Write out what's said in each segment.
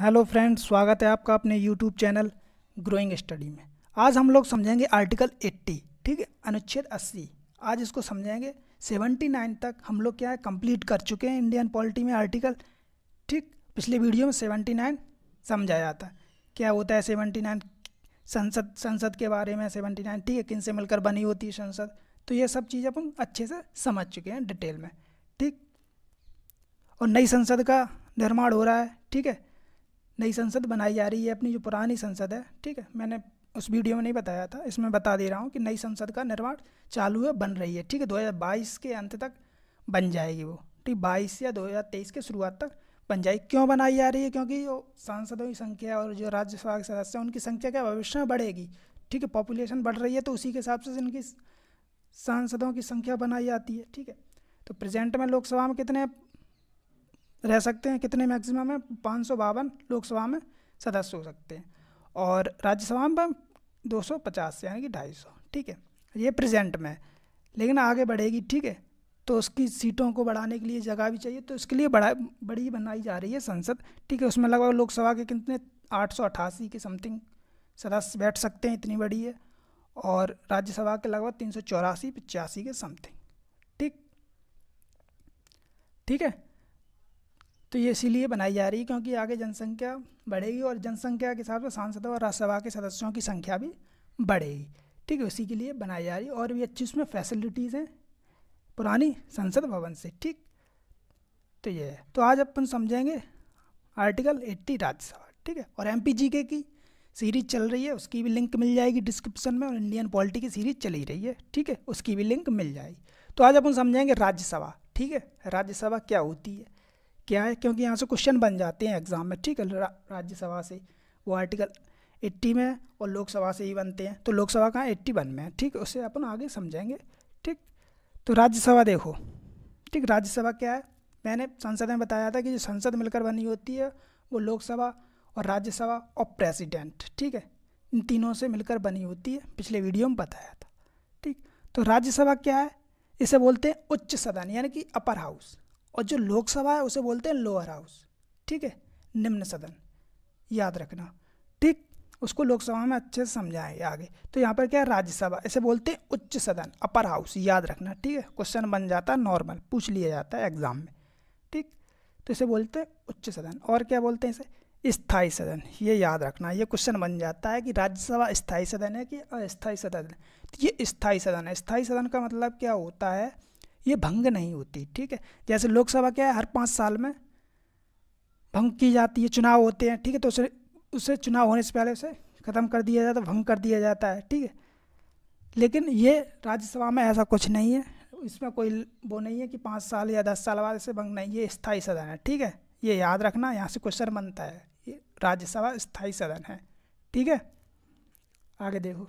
Hello friends स्वागत है आपका अपने यूट्यूब चैनल ग्रोइंग स्टडी में आज हम लोग समझेंगे आर्टिकल 80 ठीक है अनुच्छेद 80 आज इसको समझेंगे 79 तक हम लोग क्या है कंप्लीट कर चुके हैं इंडियन पॉलिटी में आर्टिकल ठीक पिछले वीडियो में 79 समझाया था क्या होता है 79 संसद संसद के बारे में 79 ठीक है किन से मिलकर बनी होती है संसद तो ये सब चीज़ अपन अच्छे से समझ चुके हैं डिटेल में ठीक और नई संसद का निर्माण हो रहा है ठीक है नई संसद बनाई जा रही है अपनी जो पुरानी संसद है ठीक है मैंने उस वीडियो में नहीं बताया था इसमें बता दे रहा हूँ कि नई संसद का निर्माण चालू है बन रही है ठीक है 2022 के अंत तक बन जाएगी वो ठीक बाईस या दो के शुरुआत तक बन जाएगी क्यों बनाई जा रही है क्योंकि सांसदों की संख्या और जो राज्यसभा के सदस्य हैं उनकी संख्या क्या भविष्य में बढ़ेगी ठीक है पॉपुलेशन बढ़ रही है तो उसी के हिसाब से इनकी सांसदों की संख्या बनाई जाती है ठीक है तो प्रेजेंट में लोकसभा में कितने रह सकते हैं कितने मैक्सिमम है पाँच सौ बावन लोकसभा में सदस्य हो सकते हैं और राज्यसभा में दो सौ पचास यानी कि ढाई सौ ठीक है ये प्रेजेंट में लेकिन आगे बढ़ेगी ठीक है तो उसकी सीटों को बढ़ाने के लिए जगह भी चाहिए तो इसके लिए बड़ा बड़ी बनाई जा रही है संसद ठीक है उसमें लगभग लोकसभा के कितने आठ सौ अठासी के समथिंग सदस्य बैठ सकते हैं इतनी बड़ी है और राज्यसभा के लगभग तीन सौ चौरासी पचासी के समथिंग ठीक ठीक है तो ये इसीलिए बनाई जा रही है क्योंकि आगे जनसंख्या बढ़ेगी और जनसंख्या के हिसाब से सांसदों और राज्यसभा के सदस्यों की संख्या भी बढ़ेगी ठीक है उसी के लिए बनाई जा रही है और भी अच्छी उसमें फैसिलिटीज़ हैं पुरानी संसद भवन से ठीक तो ये है तो आज अपन समझेंगे आर्टिकल एट्टी राज्यसभा ठीक है और एम के की सीरीज चल रही है उसकी भी लिंक मिल जाएगी डिस्क्रिप्शन में और इंडियन पॉलिटी की सीरीज चली रही है ठीक है उसकी भी लिंक मिल जाएगी तो आज अपन समझाएंगे राज्यसभा ठीक है राज्यसभा क्या होती है क्या है क्योंकि यहाँ से क्वेश्चन बन जाते हैं एग्ज़ाम में ठीक है रा, राज्यसभा से वो आर्टिकल एट्टी में और लोकसभा से ही बनते हैं तो लोकसभा कहाँ एट्टी वन में है ठीक उसे अपन आगे समझेंगे ठीक तो राज्यसभा देखो ठीक राज्यसभा क्या है मैंने संसद में बताया था कि जो संसद मिलकर बनी होती है वो लोकसभा और राज्यसभा और प्रेसिडेंट ठीक है इन तीनों से मिलकर बनी होती है पिछले वीडियो में बताया था ठीक तो राज्यसभा क्या है इसे बोलते हैं उच्च सदन यानी कि अपर हाउस और जो लोकसभा है उसे बोलते हैं लोअर हाउस ठीक है निम्न सदन याद रखना ठीक उसको लोकसभा में अच्छे से समझाएं आगे तो यहाँ पर क्या है राज्यसभा इसे बोलते हैं उच्च सदन अपर हाउस याद रखना ठीक है क्वेश्चन बन जाता है नॉर्मल पूछ लिया जाता है एग्जाम में ठीक तो इसे बोलते हैं उच्च सदन और क्या बोलते हैं इसे स्थाई सदन ये याद रखना ये क्वेश्चन बन जाता है कि राज्यसभा स्थाई सदन है कि अस्थायी सदन है तो ये स्थाई सदन है स्थाई सदन का मतलब क्या होता है ये भंग नहीं होती ठीक है जैसे लोकसभा क्या है हर पाँच साल में भंग की जाती है चुनाव होते हैं ठीक है तो उसे उसे चुनाव होने से पहले उसे ख़त्म कर दिया जाता है भंग कर दिया जाता है ठीक है लेकिन ये राज्यसभा में ऐसा कुछ नहीं है इसमें कोई वो नहीं है कि पाँच साल या दस साल बाद इसे भंग नहीं ये स्थायी सदन है ठीक है ये याद रखना यहाँ से क्वेश्चन बनता है ये राज्यसभा स्थायी सदन है ठीक है आगे देखो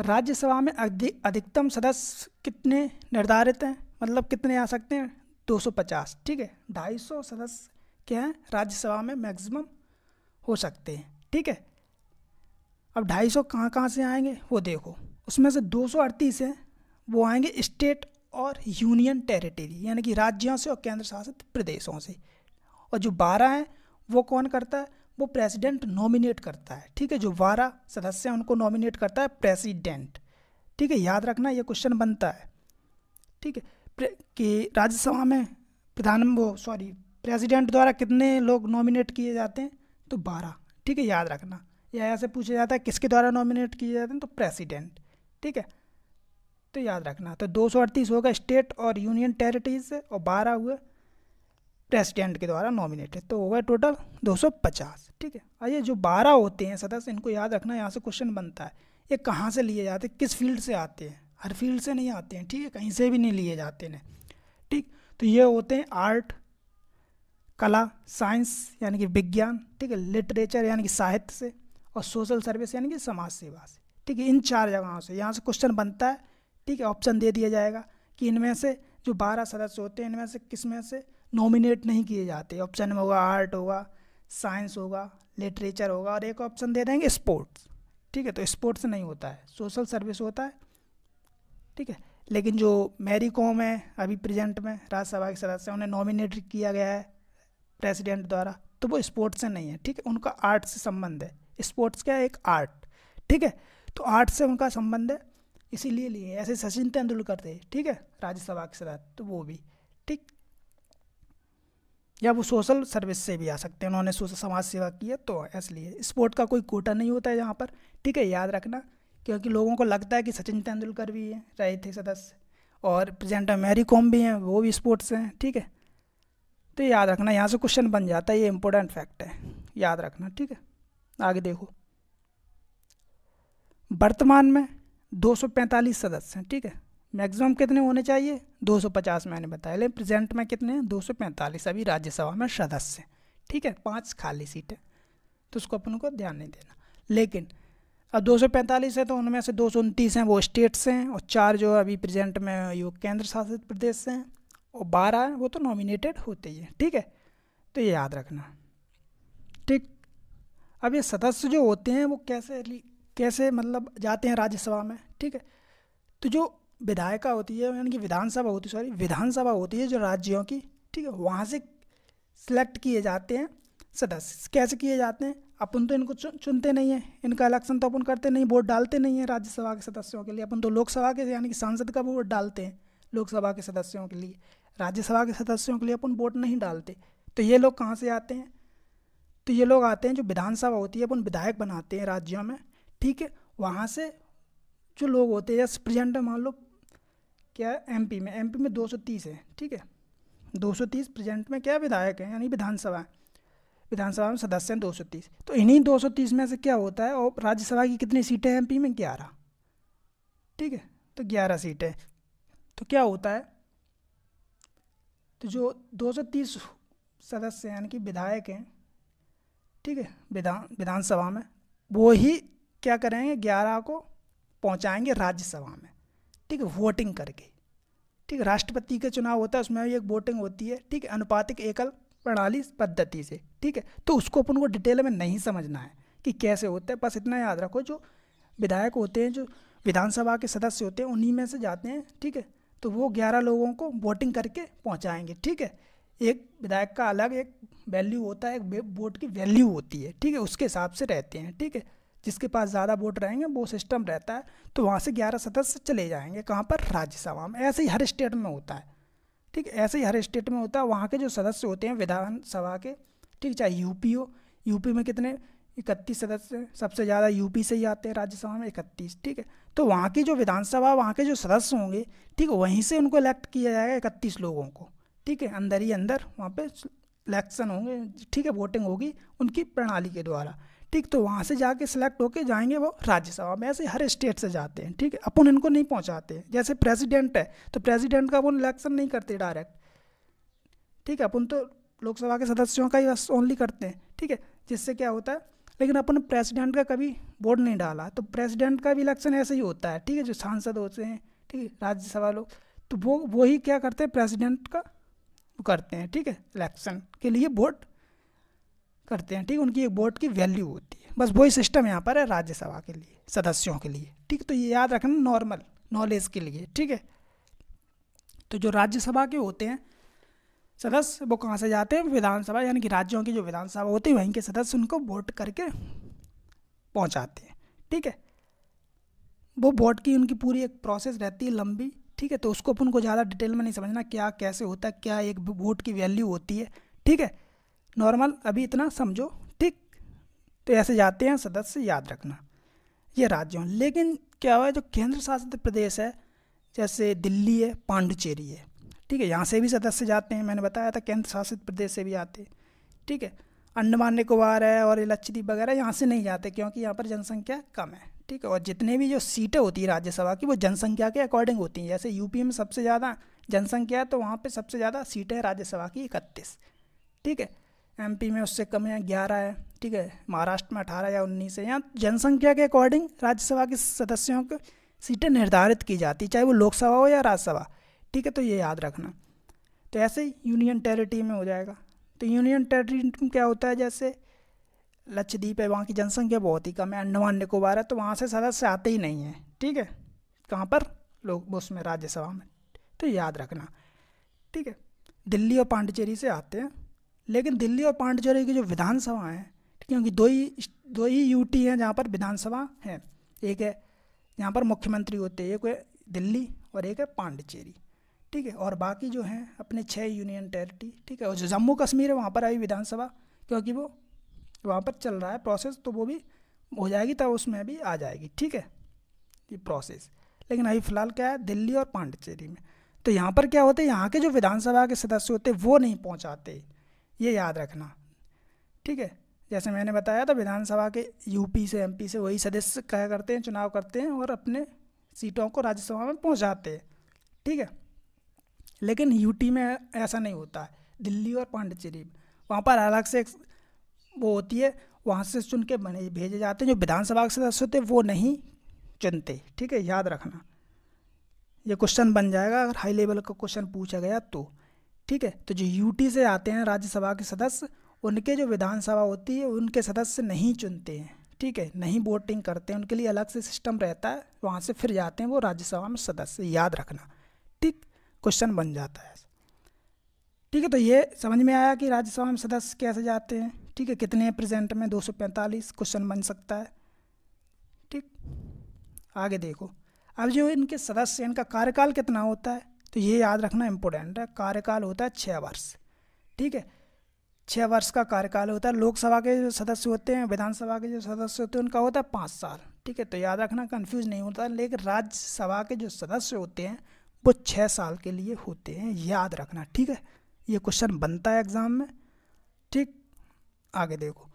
राज्यसभा में अधिक अधिकतम सदस्य कितने निर्धारित हैं मतलब कितने आ सकते हैं 250 ठीक है 250 सदस्य क्या हैं राज्यसभा में मैक्सिमम हो सकते हैं ठीक है अब 250 सौ कहाँ कहाँ से आएंगे वो देखो उसमें से दो हैं वो आएंगे स्टेट और यूनियन टेरिटरी यानी कि राज्यों से और केंद्र शासित प्रदेशों से और जो बारह हैं वो कौन करता है वो प्रेसिडेंट नॉमिनेट करता है ठीक है जो बारह सदस्य हैं उनको नॉमिनेट करता है प्रेसिडेंट ठीक है याद रखना ये क्वेश्चन बनता है ठीक है कि राज्यसभा में प्रधान वो सॉरी प्रेसिडेंट द्वारा कितने लोग नॉमिनेट किए जाते हैं तो बारह ठीक है याद रखना या ऐसे पूछा जाता है किसके द्वारा नॉमिनेट किए जाते हैं तो प्रेसिडेंट ठीक है तो याद रखना तो दो गए स्टेट और यूनियन टेरिटरीज और बारह हुए प्रेसिडेंट के द्वारा नॉमिनेटेड तो होगा टोटल 250 ठीक है आइए जो बारह होते हैं सदस्य इनको याद रखना यहाँ से क्वेश्चन बनता है ये कहाँ से लिए जाते हैं किस फील्ड से आते हैं हर फील्ड से नहीं आते हैं ठीक है कहीं से भी नहीं लिए जाते हैं ठीक तो ये होते हैं आर्ट कला साइंस यानी कि विज्ञान ठीक है लिटरेचर यानी कि साहित्य से और सोशल सर्विस यानी कि समाज सेवा से ठीक है इन चार जगहों से यहाँ से क्वेश्चन बनता है ठीक है ऑप्शन दे दिया जाएगा कि इनमें से जो बारह सदस्य होते हैं इनमें से किस में से नॉमिनेट नहीं किए जाते ऑप्शन में होगा आर्ट होगा साइंस होगा लिटरेचर होगा और एक ऑप्शन दे देंगे स्पोर्ट्स ठीक है तो स्पोर्ट्स नहीं होता है सोशल सर्विस होता है ठीक है लेकिन जो मैरी कॉम है अभी प्रेजेंट में राज्यसभा के सदस्य उन्हें नॉमिनेट किया गया है प्रेसिडेंट द्वारा तो वो स्पोर्ट्स से नहीं है ठीक है उनका आर्ट से संबंध है स्पोर्ट्स क्या है एक आर्ट ठीक है तो आर्ट से उनका संबंध है इसीलिए लिए ऐसे सचिन तेंदुलकर थे ठीक है राज्यसभा के सदस्य तो वो भी ठीक या वो सोशल सर्विस से भी आ सकते हैं उन्होंने सोशल समाज सेवा की है तो इसलिए स्पोर्ट का कोई कोटा नहीं होता है यहाँ पर ठीक है याद रखना क्योंकि लोगों को लगता है कि सचिन तेंदुलकर भी हैं रहे थे सदस्य और प्रेजेंटर मैरी कॉम भी हैं वो भी स्पोर्ट्स हैं ठीक है तो याद रखना यहाँ से क्वेश्चन बन जाता है ये इंपॉर्टेंट फैक्ट है याद रखना ठीक है आगे देखो वर्तमान में 245 सदस्य हैं ठीक है मैक्सिमम कितने होने चाहिए 250 मैंने बताया लेकिन प्रेजेंट में कितने हैं पैंतालीस अभी राज्यसभा में सदस्य ठीक है पाँच खाली सीट है तो उसको अपन को ध्यान नहीं देना लेकिन अब 245 है तो उनमें से दो हैं वो स्टेट से हैं और चार जो अभी प्रेजेंट में ये केंद्र शासित प्रदेश से हैं और बारह हैं वो तो नॉमिनेटेड होते ही हैं ठीक है तो ये याद रखना ठीक अब ये सदस्य जो होते हैं वो कैसे कैसे मतलब जाते हैं राज्यसभा में ठीक है तो जो विधायिका होती है यानी कि विधानसभा होती है सॉरी विधानसभा होती है जो राज्यों की ठीक है वहाँ से सिलेक्ट किए जाते हैं सदस्य कैसे किए जाते हैं अपन तो इनको चुनते नहीं हैं इनका इलेक्शन तो अपन करते नहीं वोट डालते नहीं हैं राज्यसभा के सदस्यों के लिए अपन तो लोकसभा के यानी कि सांसद का वोट डालते हैं लोकसभा के सदस्यों के लिए राज्यसभा के सदस्यों के लिए अपन वोट नहीं डालते तो ये लोग कहाँ से आते हैं तो ये लोग आते हैं जो विधानसभा होती है अपन विधायक बनाते हैं राज्यों में ठीक है वहाँ से जो लोग होते हैं जैसे प्रेजेंट मान लो क्या एमपी में एमपी में 230 है ठीक है 230 प्रेजेंट में क्या विधायक हैं यानी विधानसभा है। विधानसभा में सदस्य हैं 230 तो इन्हीं 230 में से क्या होता है और राज्यसभा की कितनी सीटें हैं एमपी में 11 ठीक है तो 11 सीटें तो क्या होता है तो जो 230 सदस्य यानी कि विधायक हैं ठीक है विधान विधानसभा में वो ही क्या करेंगे ग्यारह को पहुंचाएंगे राज्यसभा में ठीक है वोटिंग करके ठीक है राष्ट्रपति का चुनाव होता है उसमें भी एक वोटिंग होती है ठीक है अनुपातिक एकल प्रणाली पद्धति से ठीक है तो उसको अपन को डिटेल में नहीं समझना है कि कैसे होता है बस इतना याद रखो जो विधायक होते हैं जो विधानसभा के सदस्य होते हैं उन्हीं में से जाते हैं ठीक है तो वो ग्यारह लोगों को वोटिंग करके पहुँचाएंगे ठीक है एक विधायक का अलग एक वैल्यू होता है एक वोट की वैल्यू होती है ठीक है उसके हिसाब से रहते हैं ठीक है जिसके पास ज़्यादा वोट रहेंगे वो सिस्टम रहता है तो वहाँ से ग्यारह सदस्य चले जाएंगे कहाँ पर राज्यसभा में ऐसे ही हर स्टेट में होता है ठीक ऐसे ही हर स्टेट में होता है वहाँ के जो सदस्य होते हैं विधानसभा के ठीक चाहे यूपी हो यूपी में कितने इकतीस सदस्य सबसे ज़्यादा यूपी से ही आते हैं राज्यसभा में इकतीस ठीक है तो वहाँ की जो विधानसभा वहाँ के जो सदस्य होंगे ठीक है वहीं से उनको इलेक्ट किया जाएगा इकतीस लोगों को ठीक है अंदर ही अंदर वहाँ पे इलेक्शन होंगे ठीक है वोटिंग होगी उनकी प्रणाली के द्वारा ठीक तो वहाँ से जाके सिलेक्ट होके जाएंगे वो राज्यसभा में ऐसे हर स्टेट से जाते हैं ठीक है अपन इनको नहीं पहुँचाते जैसे प्रेसिडेंट है तो प्रेसिडेंट का अपन इलेक्शन नहीं करते डायरेक्ट ठीक है अपन तो लोकसभा के सदस्यों का ही बस ओनली करते हैं ठीक है जिससे क्या होता है लेकिन अपन प्रेसिडेंट का कभी वोट नहीं डाला तो प्रेसिडेंट का भी इलेक्शन ऐसे ही होता है ठीक है जो सांसद होते हैं ठीक है राज्यसभा लोग तो वो वही क्या करते हैं प्रेसिडेंट का करते हैं ठीक है इलेक्शन के लिए वोट करते हैं ठीक उनकी एक वोट की वैल्यू होती है बस वही सिस्टम यहाँ पर है राज्यसभा के लिए सदस्यों के लिए ठीक तो ये याद रखना नॉर्मल नॉलेज के लिए ठीक है तो जो राज्यसभा के होते हैं सदस्य वो कहाँ से जाते हैं विधानसभा यानी कि राज्यों की जो विधानसभा होती है वहीं के सदस्य उनको वोट करके पहुँचाते हैं ठीक है वो वोट की उनकी पूरी एक प्रोसेस रहती है लंबी ठीक है तो उसको अपन को ज़्यादा डिटेल में नहीं समझना क्या कैसे होता है क्या एक वोट की वैल्यू होती है ठीक है नॉर्मल अभी इतना समझो ठीक तो ऐसे जाते हैं सदस्य याद रखना ये राज्यों लेकिन क्या हुआ जो केंद्र शासित प्रदेश है जैसे दिल्ली है पांडुचेरी है ठीक है यहाँ से भी सदस्य जाते हैं मैंने बताया था केंद्र शासित प्रदेश से भी आते हैं ठीक है अंडमान निकोबार है और लक्षद्वीप वगैरह यहाँ से नहीं जाते क्योंकि यहाँ पर जनसंख्या कम है ठीक है और जितने भी जो सीटें होती है राज्यसभा की वो जनसंख्या के अकॉर्डिंग होती हैं जैसे यूपी में सबसे ज़्यादा जनसंख्या है तो वहाँ पर सबसे ज़्यादा सीटें हैं राज्यसभा की इकतीस ठीक है एम में उससे कम है ग्यारह है ठीक है महाराष्ट्र में अठारह या उन्नीस है यहाँ जनसंख्या के अकॉर्डिंग राज्यसभा के सदस्यों की सीटें निर्धारित की जाती चाहे वो लोकसभा हो या राज्यसभा ठीक है तो ये याद रखना तो ऐसे ही यूनियन टेरिटरी में हो जाएगा तो यूनियन टेरिटरी में क्या होता है जैसे लक्षद्वीप है वहाँ की जनसंख्या बहुत ही कम है अंडमान निकोबार है तो वहाँ से सदस्य आते ही नहीं हैं ठीक है कहाँ पर लोग उसमें राज्यसभा में तो याद रखना ठीक है दिल्ली और पांडिचेरी से आते हैं लेकिन दिल्ली और पांडुचेरी की जो विधानसभा हैं क्योंकि दो ही दो ही यूटी हैं जहाँ पर विधानसभा है एक है यहाँ पर मुख्यमंत्री होते हैं एक है दिल्ली और एक है पांडिचेरी ठीक है और बाकी जो हैं अपने छः यूनियन टेरिटरी ठीक है और जो जम्मू कश्मीर है वहाँ पर आई विधानसभा क्योंकि वो वहाँ पर चल रहा है प्रोसेस तो वो भी हो जाएगी तब उसमें भी आ जाएगी ठीक है ये प्रोसेस लेकिन अभी फ़िलहाल क्या है दिल्ली और पांडिचेरी में तो यहाँ पर क्या होता है यहाँ के जो विधानसभा के सदस्य होते वो नहीं पहुँचाते ये याद रखना ठीक है जैसे मैंने बताया था विधानसभा के यूपी से एमपी से वही सदस्य कह करते हैं चुनाव करते हैं और अपने सीटों को राज्यसभा में पहुंचाते हैं ठीक है लेकिन यूटी में ऐसा नहीं होता दिल्ली और पांडिचेरी वहाँ पर अलग से वो होती है वहाँ से चुन के बने भेजे जाते हैं जो विधानसभा के सदस्य होते वो नहीं चुनते ठीक है याद रखना ये क्वेश्चन बन जाएगा अगर हाई लेवल का क्वेश्चन पूछा गया तो ठीक है तो जो यूटी से आते हैं राज्यसभा के सदस्य उनके जो विधानसभा होती है उनके सदस्य नहीं चुनते हैं ठीक है नहीं वोटिंग करते हैं उनके लिए अलग से सिस्टम रहता है वहाँ से फिर जाते हैं वो राज्यसभा में सदस्य याद रखना ठीक क्वेश्चन बन जाता है ठीक है तो ये समझ में आया कि राज्यसभा में सदस्य कैसे जाते हैं ठीक है कितने प्रेजेंट में 245 क्वेश्चन बन सकता है ठीक आगे देखो अब जो इनके सदस्य इनका कार्यकाल कितना होता है तो ये याद रखना इम्पोर्टेंट है कार्यकाल होता है छः वर्ष ठीक है छः वर्ष का कार्यकाल होता है लोकसभा के जो सदस्य होते हैं विधानसभा के जो सदस्य होते हैं उनका होता है पाँच साल ठीक है तो याद रखना कन्फ्यूज़ नहीं होता लेकिन राज्यसभा के जो सदस्य होते हैं वो छः साल के लिए होते हैं याद रखना ठीक है ये क्वेश्चन बनता है एग्ज़ाम में ठीक आगे देखो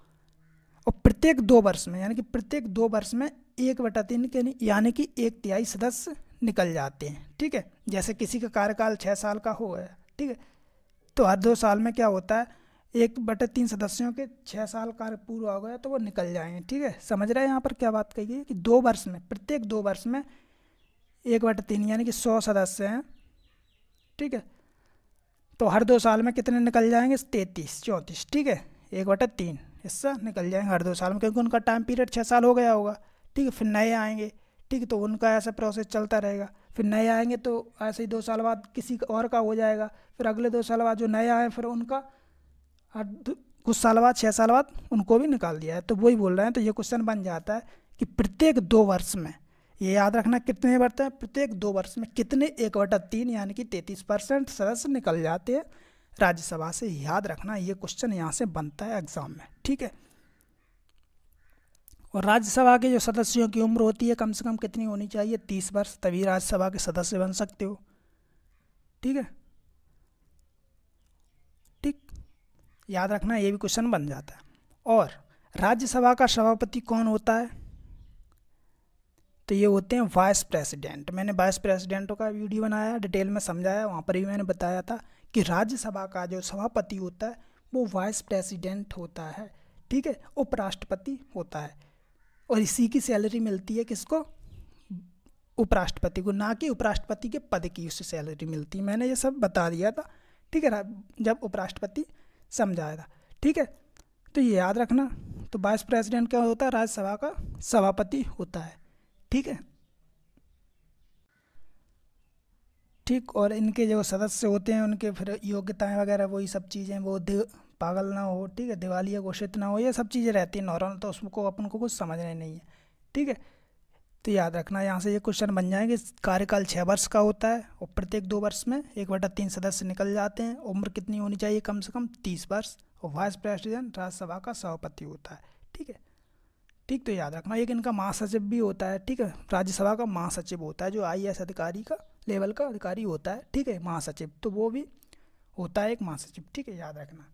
और प्रत्येक दो वर्ष में यानी कि प्रत्येक दो वर्ष में एक बटा तीन के यानी कि एक तिहाई सदस्य निकल जाते हैं ठीक है जैसे किसी का कार्यकाल छः साल का हो गया ठीक है तो हर दो साल में क्या होता है एक बटे तीन सदस्यों के छः साल कार्य पूरा हो गया तो वो निकल जाएंगे ठीक है समझ रहे हैं यहाँ पर क्या बात कही गई कि दो वर्ष में प्रत्येक दो वर्ष में एक बटे तीन यानी कि सौ सदस्य हैं ठीक है तो हर दो साल में कितने निकल जाएंगे तैंतीस चौंतीस ठीक है एक बटे तीन हिस्सा निकल जाएंगे हर दो साल में क्योंकि उनका टाइम पीरियड छः साल हो गया होगा ठीक है फिर नए आएंगे ठीक है तो उनका ऐसा प्रोसेस चलता रहेगा फिर नए आएंगे तो ऐसे ही दो साल बाद किसी और का हो जाएगा फिर अगले दो साल बाद जो नए आए फिर उनका कुछ साल बाद छः साल बाद उनको भी निकाल दिया है तो वही बोल रहे हैं तो ये क्वेश्चन बन जाता है कि प्रत्येक दो वर्ष में ये याद रखना कितने बढ़ते हैं प्रत्येक दो वर्ष में कितने एक बटा तीन यानी कि तैंतीस परसेंट सदस्य निकल जाते हैं राज्यसभा से याद रखना ये क्वेश्चन यहाँ से बनता है एग्ज़ाम में ठीक है और राज्यसभा के जो सदस्यों की उम्र होती है कम से कम कितनी होनी चाहिए तीस वर्ष तभी राज्यसभा के सदस्य बन सकते हो ठीक है ठीक याद रखना ये भी क्वेश्चन बन जाता है और राज्यसभा का सभापति कौन होता है तो ये होते हैं वाइस प्रेसिडेंट मैंने वाइस प्रेसिडेंटों का वीडियो बनाया डिटेल में समझाया वहाँ पर भी मैंने बताया था कि राज्यसभा का जो सभापति होता है वो वाइस प्रेसिडेंट होता है ठीक है उपराष्ट्रपति होता है और इसी की सैलरी मिलती है किसको उपराष्ट्रपति को ना कि उपराष्ट्रपति के पद की उससे सैलरी मिलती है मैंने ये सब बता दिया था ठीक है जब उपराष्ट्रपति समझाया था ठीक है तो ये याद रखना तो वाइस प्रेसिडेंट क्या होता है राज्यसभा का सभापति होता है ठीक है ठीक और इनके जो सदस्य होते हैं उनके फिर योग्यताएं वगैरह वही सब चीज़ें वो पागल ना हो ठीक है दिवालिया घोषित ना हो ये सब चीज़ें रहती हैं नॉर्मल तो उसको अपन को कुछ समझना नहीं है ठीक है तो याद रखना यहाँ से ये क्वेश्चन बन जाएंगे कार्यकाल छः वर्ष का होता है और प्रत्येक दो वर्ष में एक बटा तीन सदस्य निकल जाते हैं उम्र कितनी होनी चाहिए कम से कम तीस वर्ष और वाइस प्रेसिडेंट राज्यसभा का सभापति होता है ठीक है ठीक तो याद रखना एक इनका महासचिव भी होता है ठीक है राज्यसभा का महासचिव होता है जो आई अधिकारी का लेवल का अधिकारी होता है ठीक है महासचिव तो वो भी होता है एक महासचिव ठीक है याद रखना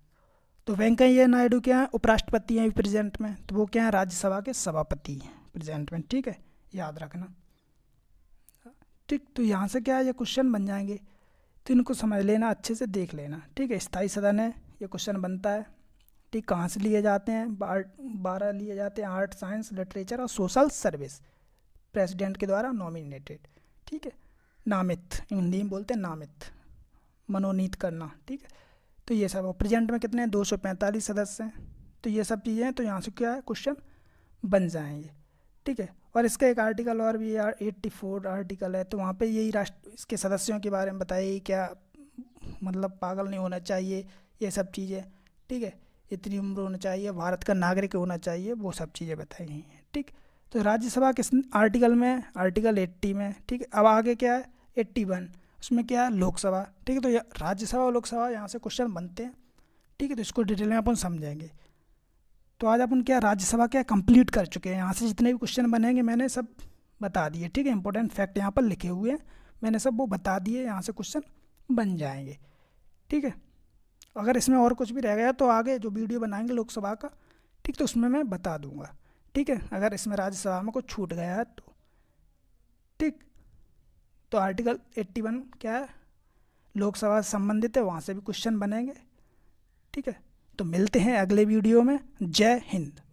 तो वेंकैया नायडू क्या है उपराष्ट्रपति हैं प्रेजेंट में तो वो क्या है राज्यसभा के सभापति हैं प्रेजेंट में ठीक है याद रखना ठीक तो यहाँ से क्या है ये क्वेश्चन बन जाएंगे तो इनको समझ लेना अच्छे से देख लेना ठीक है स्थाई सदन है ये क्वेश्चन बनता है ठीक कहाँ से लिए जाते हैं बारह लिए जाते हैं आर्ट साइंस लिटरेचर और सोशल सर्विस प्रेसिडेंट के द्वारा नॉमिनेटेड ठीक है नामित हिंदी में बोलते हैं नामित मनोनीत करना ठीक है तो ये सब प्रेजेंट में कितने दो सौ पैंतालीस सदस्य हैं तो ये सब चीज़ें हैं तो यहाँ से क्या है क्वेश्चन बन जाएंगे ठीक है और इसका एक आर्टिकल और भी यार एट्टी फोर आर्टिकल है तो वहाँ पे यही राष्ट्र इसके सदस्यों के बारे में बताइए क्या मतलब पागल नहीं होना चाहिए ये सब चीज़ें ठीक है इतनी उम्र होना चाहिए भारत का नागरिक होना चाहिए वो सब चीज़ें बताई गई हैं ठीक तो राज्यसभा किस आर्टिकल में आर्टिकल एट्टी में ठीक है अब आगे क्या है एट्टी वन उसमें क्या है लोकसभा ठीक है तो राज्यसभा और लोकसभा यहाँ से क्वेश्चन बनते हैं ठीक है तो इसको डिटेल में अपन समझेंगे तो आज अपन क्या राज्यसभा क्या कंप्लीट कर चुके हैं यहाँ से जितने भी क्वेश्चन बनेंगे मैंने सब बता दिए ठीक है इंपॉर्टेंट फैक्ट यहाँ पर लिखे हुए हैं मैंने सब वो बता दिए यहाँ से क्वेश्चन बन जाएंगे ठीक है अगर इसमें और कुछ भी रह गया तो आगे जो वीडियो बनाएंगे लोकसभा का ठीक तो उसमें मैं बता दूंगा ठीक है अगर इसमें राज्यसभा में कुछ छूट गया है तो ठीक तो आर्टिकल 81 क्या है लोकसभा से संबंधित है वहाँ से भी क्वेश्चन बनेंगे ठीक है तो मिलते हैं अगले वीडियो में जय हिंद